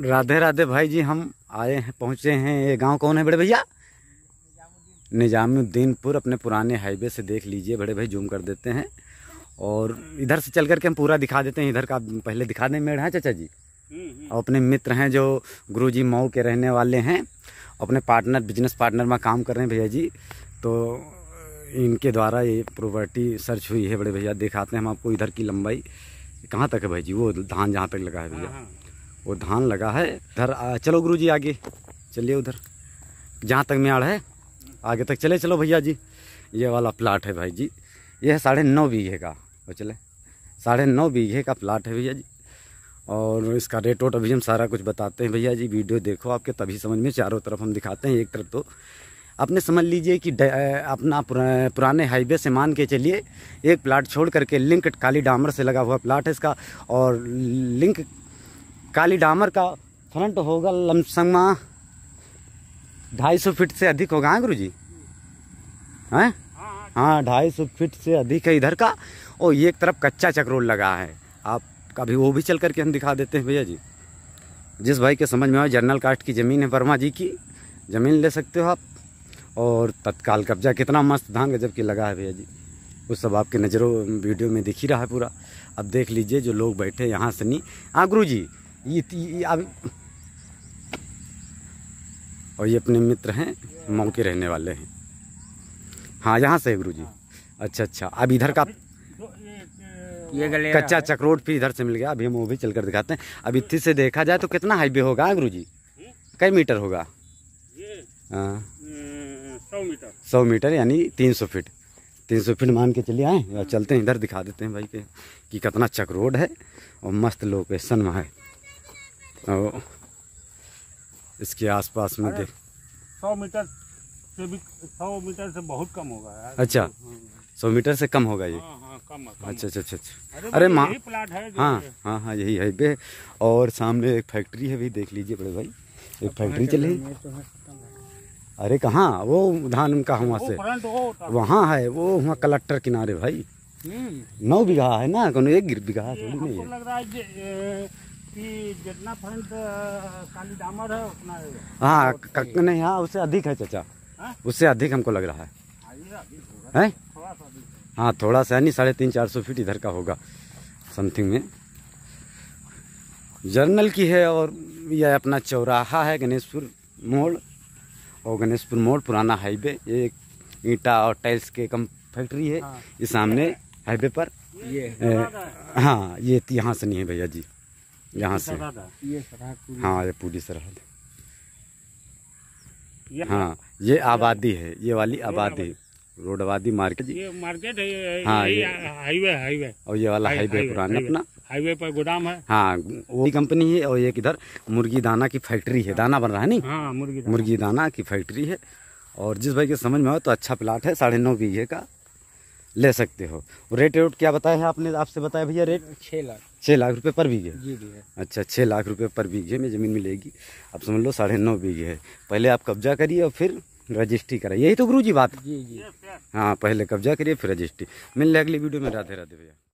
राधे राधे भाई जी हम आए हैं पहुँचे हैं ये गांव कौन है बड़े भैया निजामुद्दीनपुर अपने पुराने हाईवे से देख लीजिए बड़े भाई जूम कर देते हैं और इधर से चल करके हम पूरा दिखा देते हैं इधर का पहले दिखा दें मेड़ हैं चाचा जी और अपने मित्र हैं जो गुरुजी मऊ के रहने वाले हैं अपने पार्टनर बिजनेस पार्टनर में काम कर रहे हैं भैया जी तो इनके द्वारा ये प्रॉपर्टी सर्च हुई है बड़े भैया दिखाते हैं हम आपको इधर की लंबाई कहाँ तक है भाई जी वो धान जहाँ तक लगा है भैया हाँ, हाँ। वो धान लगा है इधर चलो गुरु जी आगे चलिए उधर जहाँ तक म्याड़ है आगे तक चले चलो भैया जी ये वाला प्लाट है भाई जी ये है साढ़े नौ बीघे का वो चले साढ़े नौ बीघे का प्लाट है भैया जी और इसका रेट वोट अभी हम सारा कुछ बताते हैं भैया जी वीडियो देखो आपके तभी समझ में चारों तरफ हम दिखाते हैं एक तरफ तो आपने समझ लीजिए कि अपना पुरा, पुराने हाईवे से मान के चलिए एक प्लाट छोड़ करके लिंक काली डामर से लगा हुआ प्लाट है इसका और लिंक काली डामर का फ्रंट होगा लमसंग ढाई सौ फीट से अधिक होगा हाँ गुरु जी है हाँ? हाँ ढाई सौ फीट से अधिक है इधर का और ये एक तरफ कच्चा चक्रोल लगा है आप कभी वो भी चल करके हम दिखा देते हैं भैया जी जिस भाई के समझ में आए जर्नल कास्ट की ज़मीन है वर्मा जी की ज़मीन ले सकते हो आप और तत्काल कब्जा कितना मस्त धान गजब की लगा है भैया जी वो सब आपके नज़रों वीडियो में दिख ही रहा है पूरा अब देख लीजिए जो लोग बैठे यहाँ से नहीं हाँ गुरु जी ये, अब और ये अपने मित्र हैं मऊ के रहने वाले हैं हाँ यहाँ से गुरु जी अच्छा अच्छा अब इधर का ये कच्चा चक्रोट फिर इधर से मिल गया अभी हम वो भी चलकर दिखाते हैं अब इतनी से देखा जाए तो कितना हाईवे होगा हाँ, गुरु जी कई मीटर होगा हाँ। सौ मीटर सौ मीटर यानी तीन सौ फीट तीन सौ फीट मान के चलिए आए चलते हैं इधर दिखा देते हैं भाई के कि कितना चक रोड है और मस्त लोकेशन में है और इसके आसपास में देख सौ मीटर से भी सौ मीटर से बहुत कम होगा यार अच्छा सौ मीटर से कम होगा ये हाँ, हाँ, कम, कम अच्छा, अच्छा अच्छा अच्छा अरे माँ प्लाट है हाँ हाँ हाँ यही है बे और सामने एक फैक्ट्री है भी देख लीजिए बड़े भाई एक फैक्ट्री चले तो अरे कहाँ वो धान का वहाँ से वहाँ है वो वहाँ कलेक्टर किनारे भाई हम्म। नौ बीघा है ना एक बीघा थोड़ी नहीं है जितना फंड काली डामर है उतना हाँ कक, नहीं हाँ उससे अधिक है चाचा हाँ? उससे अधिक हमको लग रहा हाँ, है हाँ थोड़ा सा नहीं साढ़े तीन चार सौ फीट इधर का होगा समथिंग में जर्नल की है और यह अपना चौराहा है गणेशपुर मोड़ और गणेशपुर मोड़ पुराना हाईवे ये ईटा और टाइल्स के कम फैक्ट्री है हाँ। ये सामने हाईवे पर ये हाँ ये यहाँ से नहीं है भैया जी यहाँ से हाँ ये पूरी सरहद हाँ ये आबादी है ये वाली आबादी रोड आबादी मार्केट ये मार्केट है हाँ ये हाईवे हाईवे और ये वाला हाईवे पुराना अपना हाईवे पर गोदाम है हाँ वो कंपनी है और एक इधर मुर्गी दाना की फैक्ट्री है दाना बन रहा है नी हाँ, मुर्गी दाना। मुर्गी दाना की फैक्ट्री है और जिस भाई के समझ में हो तो अच्छा प्लाट है साढ़े नौ बीघे का ले सकते हो रेट रेट क्या बताया है आपने आपसे बताया भैया रेट छः लाख छः लाख रुपए पर बीघे अच्छा छः लाख रुपए पर बीघे में ज़मीन मिलेगी आप समझ लो साढ़े नौ बीघे है पहले आप कब्जा करिए और फिर रजिस्ट्री कराइए यही तो गुरु जी बात जी जी हाँ पहले कब्जा करिए फिर रजिस्ट्री मिल अगली वीडियो में राधे राधे भैया